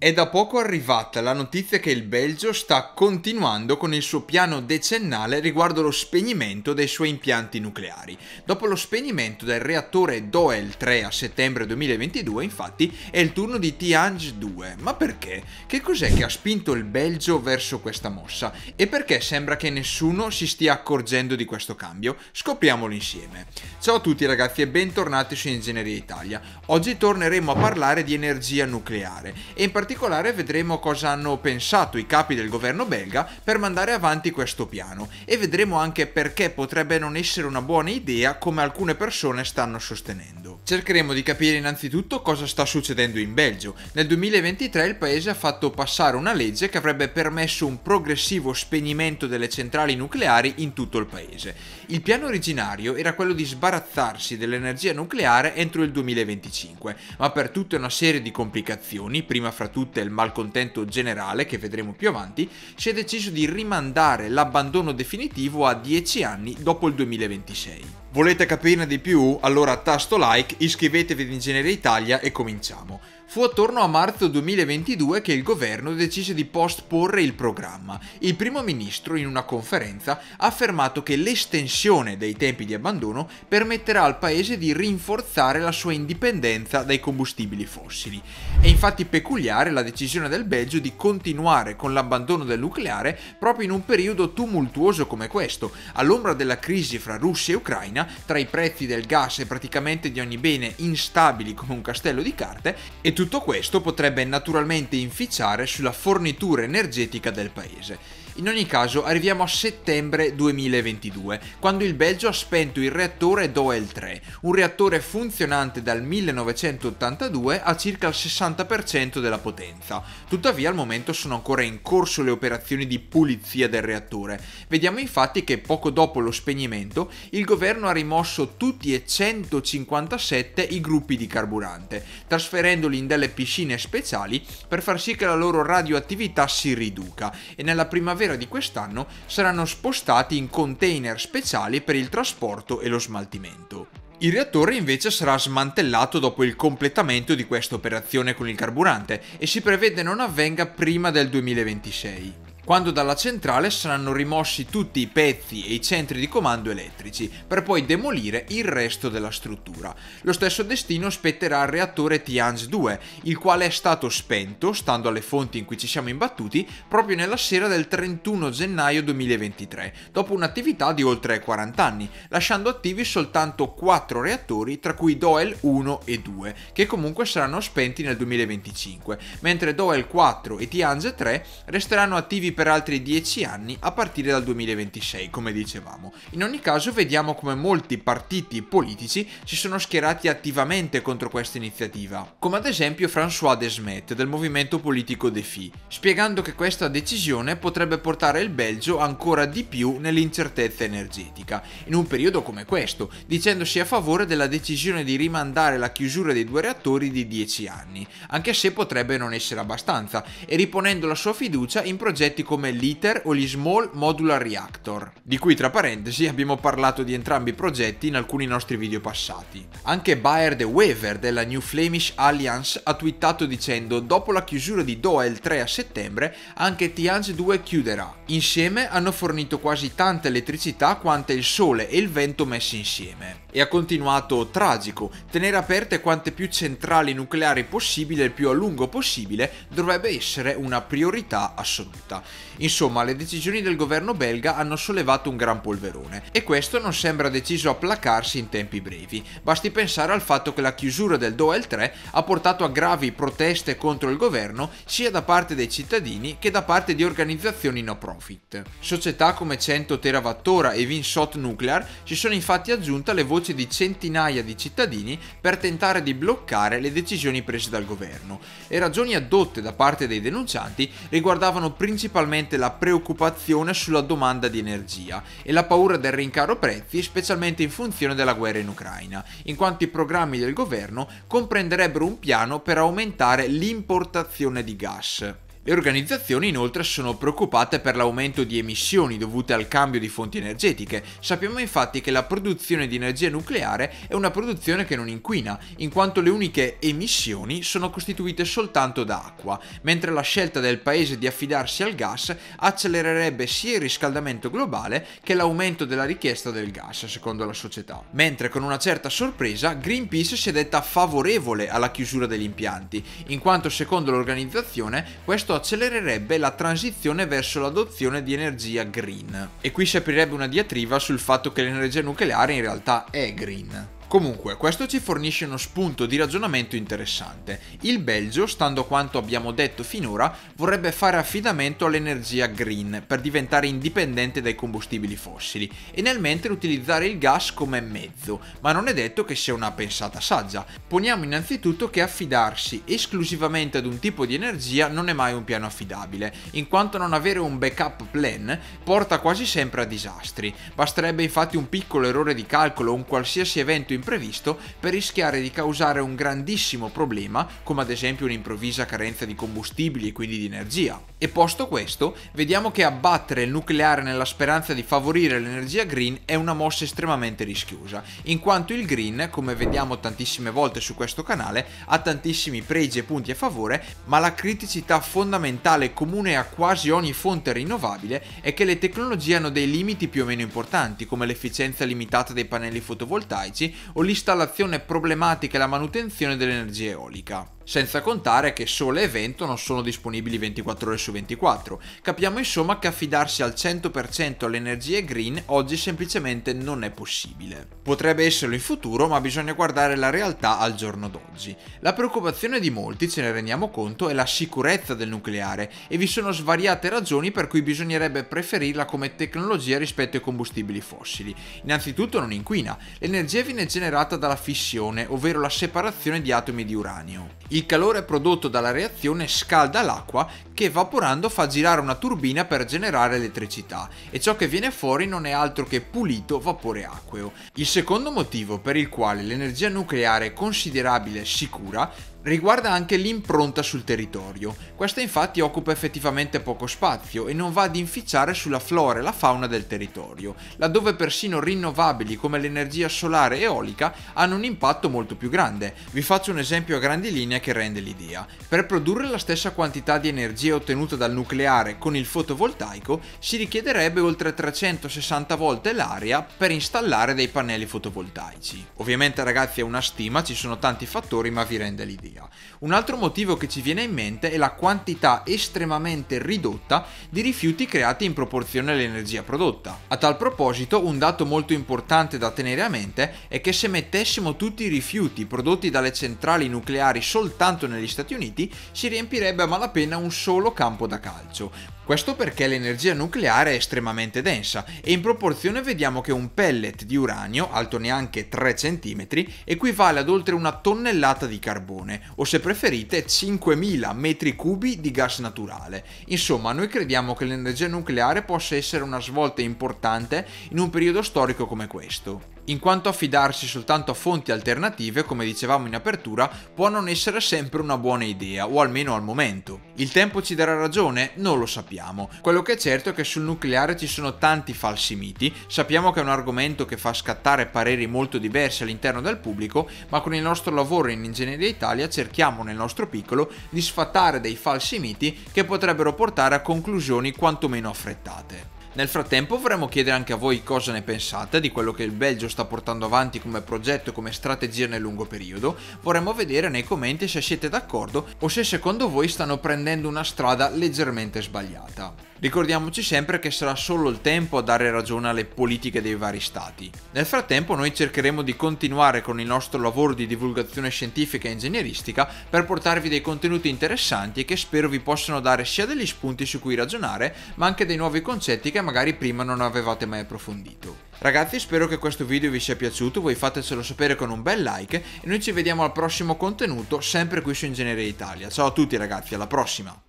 È da poco arrivata la notizia che il Belgio sta continuando con il suo piano decennale riguardo lo spegnimento dei suoi impianti nucleari. Dopo lo spegnimento del reattore Doel 3 a settembre 2022, infatti, è il turno di Tiange 2. Ma perché? Che cos'è che ha spinto il Belgio verso questa mossa? E perché sembra che nessuno si stia accorgendo di questo cambio? Scopriamolo insieme. Ciao a tutti ragazzi e bentornati su Ingegneria Italia. Oggi torneremo a parlare di energia nucleare e in particolare particolare vedremo cosa hanno pensato i capi del governo belga per mandare avanti questo piano e vedremo anche perché potrebbe non essere una buona idea come alcune persone stanno sostenendo. Cercheremo di capire innanzitutto cosa sta succedendo in Belgio. Nel 2023 il paese ha fatto passare una legge che avrebbe permesso un progressivo spegnimento delle centrali nucleari in tutto il paese. Il piano originario era quello di sbarazzarsi dell'energia nucleare entro il 2025, ma per tutta una serie di complicazioni, prima fra tutte il malcontento generale che vedremo più avanti, si è deciso di rimandare l'abbandono definitivo a 10 anni dopo il 2026. Volete capirne di più? Allora tasto like, iscrivetevi ad Ingegneria Italia e cominciamo. Fu attorno a marzo 2022 che il governo decise di postporre il programma. Il primo ministro, in una conferenza, ha affermato che l'estensione dei tempi di abbandono permetterà al paese di rinforzare la sua indipendenza dai combustibili fossili. È infatti peculiare la decisione del Belgio di continuare con l'abbandono del nucleare proprio in un periodo tumultuoso come questo, all'ombra della crisi fra Russia e Ucraina, tra i prezzi del gas e praticamente di ogni bene instabili come un castello di carte, e tutto questo potrebbe naturalmente inficiare sulla fornitura energetica del paese. In ogni caso arriviamo a settembre 2022, quando il Belgio ha spento il reattore Doel 3, un reattore funzionante dal 1982 a circa il 60% della potenza. Tuttavia al momento sono ancora in corso le operazioni di pulizia del reattore. Vediamo infatti che poco dopo lo spegnimento il governo ha rimosso tutti e 157 i gruppi di carburante, trasferendoli in delle piscine speciali per far sì che la loro radioattività si riduca e nella primavera primavera di quest'anno saranno spostati in container speciali per il trasporto e lo smaltimento. Il reattore invece sarà smantellato dopo il completamento di questa operazione con il carburante e si prevede non avvenga prima del 2026 quando dalla centrale saranno rimossi tutti i pezzi e i centri di comando elettrici, per poi demolire il resto della struttura. Lo stesso destino spetterà al reattore Tianz 2, il quale è stato spento, stando alle fonti in cui ci siamo imbattuti, proprio nella sera del 31 gennaio 2023, dopo un'attività di oltre 40 anni, lasciando attivi soltanto 4 reattori, tra cui Doel 1 e 2, che comunque saranno spenti nel 2025, mentre Doel 4 e Tianz 3 resteranno attivi per altri 10 anni a partire dal 2026, come dicevamo. In ogni caso vediamo come molti partiti politici si sono schierati attivamente contro questa iniziativa, come ad esempio François Desmet del movimento politico Defi, spiegando che questa decisione potrebbe portare il Belgio ancora di più nell'incertezza energetica, in un periodo come questo, dicendosi a favore della decisione di rimandare la chiusura dei due reattori di 10 anni, anche se potrebbe non essere abbastanza, e riponendo la sua fiducia in progetti come l'ITER o gli Small Modular Reactor, di cui tra parentesi abbiamo parlato di entrambi i progetti in alcuni nostri video passati. Anche Bayer Baird Weaver della New Flemish Alliance ha twittato dicendo dopo la chiusura di Doha il 3 a settembre anche Tianz 2 chiuderà. Insieme hanno fornito quasi tanta elettricità quante il sole e il vento messi insieme. E ha continuato tragico, tenere aperte quante più centrali nucleari possibile il più a lungo possibile dovrebbe essere una priorità assoluta. Insomma, le decisioni del governo belga hanno sollevato un gran polverone e questo non sembra deciso a placarsi in tempi brevi. Basti pensare al fatto che la chiusura del Doel 3 ha portato a gravi proteste contro il governo sia da parte dei cittadini che da parte di organizzazioni no profit. Società come 100 Teravattora e Vinsot Nuclear si sono infatti aggiunte alle voci di centinaia di cittadini per tentare di bloccare le decisioni prese dal governo. Le ragioni addotte da parte dei denuncianti riguardavano principalmente principalmente la preoccupazione sulla domanda di energia e la paura del rincaro prezzi specialmente in funzione della guerra in Ucraina, in quanto i programmi del governo comprenderebbero un piano per aumentare l'importazione di gas. Le organizzazioni inoltre sono preoccupate per l'aumento di emissioni dovute al cambio di fonti energetiche. Sappiamo infatti che la produzione di energia nucleare è una produzione che non inquina, in quanto le uniche emissioni sono costituite soltanto da acqua, mentre la scelta del paese di affidarsi al gas accelererebbe sia il riscaldamento globale che l'aumento della richiesta del gas, secondo la società. Mentre con una certa sorpresa Greenpeace si è detta favorevole alla chiusura degli impianti, in quanto secondo l'organizzazione questo ha accelererebbe la transizione verso l'adozione di energia green. E qui si aprirebbe una diatriba sul fatto che l'energia nucleare in realtà è green. Comunque, questo ci fornisce uno spunto di ragionamento interessante. Il Belgio, stando a quanto abbiamo detto finora, vorrebbe fare affidamento all'energia green per diventare indipendente dai combustibili fossili e nel mentre utilizzare il gas come mezzo, ma non è detto che sia una pensata saggia. Poniamo innanzitutto che affidarsi esclusivamente ad un tipo di energia non è mai un piano affidabile, in quanto non avere un backup plan porta quasi sempre a disastri. Basterebbe infatti un piccolo errore di calcolo o un qualsiasi evento imprevisto per rischiare di causare un grandissimo problema, come ad esempio un'improvvisa carenza di combustibili e quindi di energia. E posto questo, vediamo che abbattere il nucleare nella speranza di favorire l'energia green è una mossa estremamente rischiosa, in quanto il green, come vediamo tantissime volte su questo canale, ha tantissimi pregi e punti a favore, ma la criticità fondamentale comune a quasi ogni fonte rinnovabile è che le tecnologie hanno dei limiti più o meno importanti, come l'efficienza limitata dei pannelli fotovoltaici o l'installazione problematica e la manutenzione dell'energia eolica senza contare che sole e vento non sono disponibili 24 ore su 24. Capiamo insomma che affidarsi al 100% alle energie green oggi semplicemente non è possibile. Potrebbe esserlo in futuro, ma bisogna guardare la realtà al giorno d'oggi. La preoccupazione di molti, ce ne rendiamo conto, è la sicurezza del nucleare e vi sono svariate ragioni per cui bisognerebbe preferirla come tecnologia rispetto ai combustibili fossili. Innanzitutto non inquina, l'energia viene generata dalla fissione, ovvero la separazione di atomi di uranio. Il calore prodotto dalla reazione scalda l'acqua che evaporando fa girare una turbina per generare elettricità e ciò che viene fuori non è altro che pulito vapore acqueo. Il secondo motivo per il quale l'energia nucleare è considerabile sicura Riguarda anche l'impronta sul territorio. Questa infatti occupa effettivamente poco spazio e non va ad inficiare sulla flora e la fauna del territorio, laddove persino rinnovabili come l'energia solare e eolica hanno un impatto molto più grande. Vi faccio un esempio a grandi linee che rende l'idea. Per produrre la stessa quantità di energia ottenuta dal nucleare con il fotovoltaico si richiederebbe oltre 360 volte l'aria per installare dei pannelli fotovoltaici. Ovviamente ragazzi è una stima, ci sono tanti fattori ma vi rende l'idea via. Un altro motivo che ci viene in mente è la quantità estremamente ridotta di rifiuti creati in proporzione all'energia prodotta. A tal proposito, un dato molto importante da tenere a mente è che se mettessimo tutti i rifiuti prodotti dalle centrali nucleari soltanto negli Stati Uniti, si riempirebbe a malapena un solo campo da calcio. Questo perché l'energia nucleare è estremamente densa e in proporzione vediamo che un pellet di uranio, alto neanche 3 cm, equivale ad oltre una tonnellata di carbone o se preferite 5.000 metri cubi di gas naturale. Insomma, noi crediamo che l'energia nucleare possa essere una svolta importante in un periodo storico come questo in quanto affidarsi soltanto a fonti alternative, come dicevamo in apertura, può non essere sempre una buona idea, o almeno al momento. Il tempo ci darà ragione? Non lo sappiamo. Quello che è certo è che sul nucleare ci sono tanti falsi miti, sappiamo che è un argomento che fa scattare pareri molto diversi all'interno del pubblico, ma con il nostro lavoro in Ingegneria Italia cerchiamo nel nostro piccolo di sfatare dei falsi miti che potrebbero portare a conclusioni quantomeno affrettate. Nel frattempo vorremmo chiedere anche a voi cosa ne pensate di quello che il Belgio sta portando avanti come progetto e come strategia nel lungo periodo. Vorremmo vedere nei commenti se siete d'accordo o se secondo voi stanno prendendo una strada leggermente sbagliata. Ricordiamoci sempre che sarà solo il tempo a dare ragione alle politiche dei vari stati. Nel frattempo noi cercheremo di continuare con il nostro lavoro di divulgazione scientifica e ingegneristica per portarvi dei contenuti interessanti che spero vi possano dare sia degli spunti su cui ragionare, ma anche dei nuovi concetti che magari prima non avevate mai approfondito. Ragazzi spero che questo video vi sia piaciuto, voi fatecelo sapere con un bel like e noi ci vediamo al prossimo contenuto sempre qui su Ingegneria Italia. Ciao a tutti ragazzi, alla prossima!